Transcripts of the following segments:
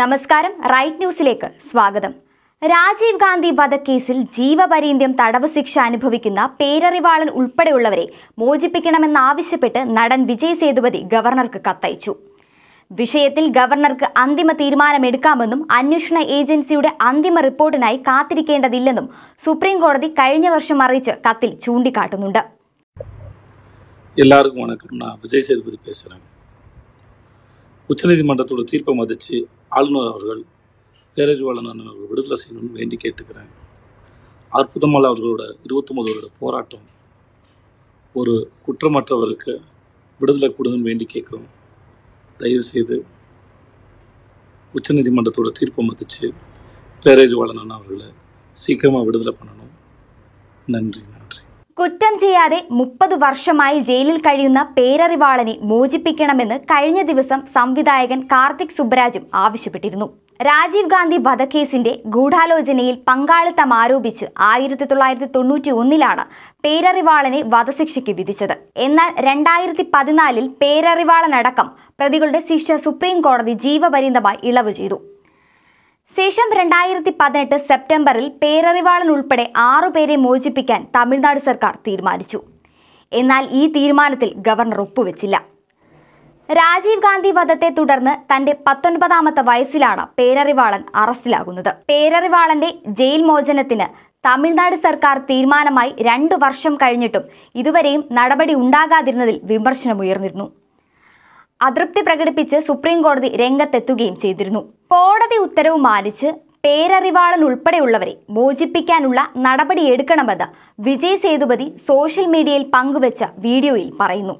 നമസ്കാരം റൈറ്റ് ന്യൂസിലേക്ക് സ്വാഗതം രാജീവ് ഗാന്ധി വധക്കേസിൽ ജീവപര്യന്തം തടവ് ശിക്ഷ അനുഭവിക്കുന്ന പേരറിവാളൻ ഉൾപ്പെടെയുള്ളവരെ മോചിപ്പിക്കണമെന്നാവശ്യപ്പെട്ട് നടൻ വിജയ് സേതുപതി ഗവർണർക്ക് കത്തയച്ചു വിഷയത്തിൽ ഗവർണർക്ക് അന്തിമ തീരുമാനമെടുക്കാമെന്നും അന്വേഷണ ഏജൻസിയുടെ അന്തിമ റിപ്പോർട്ടിനായി കാത്തിരിക്കേണ്ടതില്ലെന്നും സുപ്രീം കോടതി കഴിഞ്ഞ വർഷം അറിയിച്ച് കത്തിൽ ചൂണ്ടിക്കാട്ടുന്നുണ്ട് எல்லாருக்கும் வணக்கம் நான் விஜய் சேதுபதி பேசுகிறேன் உச்சநீதிமன்றத்தோட தீர்ப்பை மதித்து ஆளுநர் அவர்கள் பேரறிவாளன் அவர்கள் விடுதலை செய்யணும்னு வேண்டி கேட்டுக்கிறேன் அற்புதமால் அவர்களோட இருபத்தொம்பது வருட போராட்டம் ஒரு குற்றமற்றவருக்கு விடுதலை கொடுங்கன்னு வேண்டி கேட்குறோம் தயவுசெய்து உச்சநீதிமன்றத்தோட தீர்ப்பை மதித்து பேரறிவாளன் அவர்களை சீக்கிரமாக விடுதலை பண்ணணும் நன்றி நன்றி കുറ്റം ചെയ്യാതെ മുപ്പത് വർഷമായി ജയിലിൽ കഴിയുന്ന പേരറിവാളനെ മോചിപ്പിക്കണമെന്ന് കഴിഞ്ഞ ദിവസം സംവിധായകൻ കാർത്തിക് സുബ്രാജും ആവശ്യപ്പെട്ടിരുന്നു രാജീവ് ഗാന്ധി വധക്കേസിന്റെ ഗൂഢാലോചനയിൽ പങ്കാളിത്തം ആരോപിച്ച് ആയിരത്തി തൊള്ളായിരത്തി തൊണ്ണൂറ്റി ഒന്നിലാണ് പേരറിവാളനെ വധശിക്ഷയ്ക്ക് വിധിച്ചത് എന്നാൽ രണ്ടായിരത്തി പതിനാലിൽ പേരറിവാളനടക്കം പ്രതികളുടെ ശിക്ഷ സുപ്രീം കോടതി ജീവപര്യന്തമായി ഇളവ് ചെയ്തു ശേഷം രണ്ടായിരത്തി പതിനെട്ട് സെപ്റ്റംബറിൽ പേരറിവാളൻ ഉൾപ്പെടെ ആറുപേരെ മോചിപ്പിക്കാൻ തമിഴ്നാട് സർക്കാർ തീരുമാനിച്ചു എന്നാൽ ഈ തീരുമാനത്തിൽ ഗവർണർ ഒപ്പുവെച്ചില്ല രാജീവ് ഗാന്ധി വധത്തെ തുടർന്ന് തന്റെ പത്തൊൻപതാമത്തെ വയസ്സിലാണ് പേരറിവാളൻ അറസ്റ്റിലാകുന്നത് പേരറിവാളന്റെ ജയിൽ മോചനത്തിന് തമിഴ്നാട് സർക്കാർ തീരുമാനമായി രണ്ടു വർഷം കഴിഞ്ഞിട്ടും ഇതുവരെയും നടപടി ഉണ്ടാകാതിരുന്നതിൽ വിമർശനമുയർന്നിരുന്നു അതൃപ്തി പ്രകടിപ്പിച്ച് സുപ്രീം കോടതി രംഗത്തെത്തുകയും ചെയ്തിരുന്നു കോടതി ഉത്തരവ് മാനിച്ച് പേരറിവാളൻ ഉൾപ്പെടെയുള്ളവരെ മോചിപ്പിക്കാനുള്ള നടപടി എടുക്കണമെന്ന് വിജയ് സേതുപതി സോഷ്യൽ മീഡിയയിൽ പങ്കുവച്ച വീഡിയോയിൽ പറയുന്നു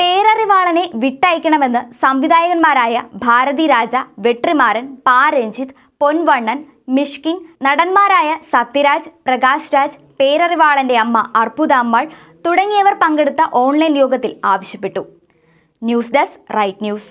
പേരറിവാളനെ വിട്ടയക്കണമെന്ന് സംവിധായകന്മാരായ ഭാരതി രാജ വെട്രിമാരൻ പാ രഞ്ജിത്ത് പൊൻവണ്ണൻ മിഷ്കിൻ നടന്മാരായ സത്യരാജ് പ്രകാശ് രാജ് പേരറിവാളന്റെ അമ്മ അർബുദ അമ്മൾ തുടങ്ങിയവർ പങ്കെടുത്ത ഓൺലൈൻ യോഗത്തിൽ ആവശ്യപ്പെട്ടു ന്യൂസ് ഡെസ്ക് റൈറ്റ് ന്യൂസ്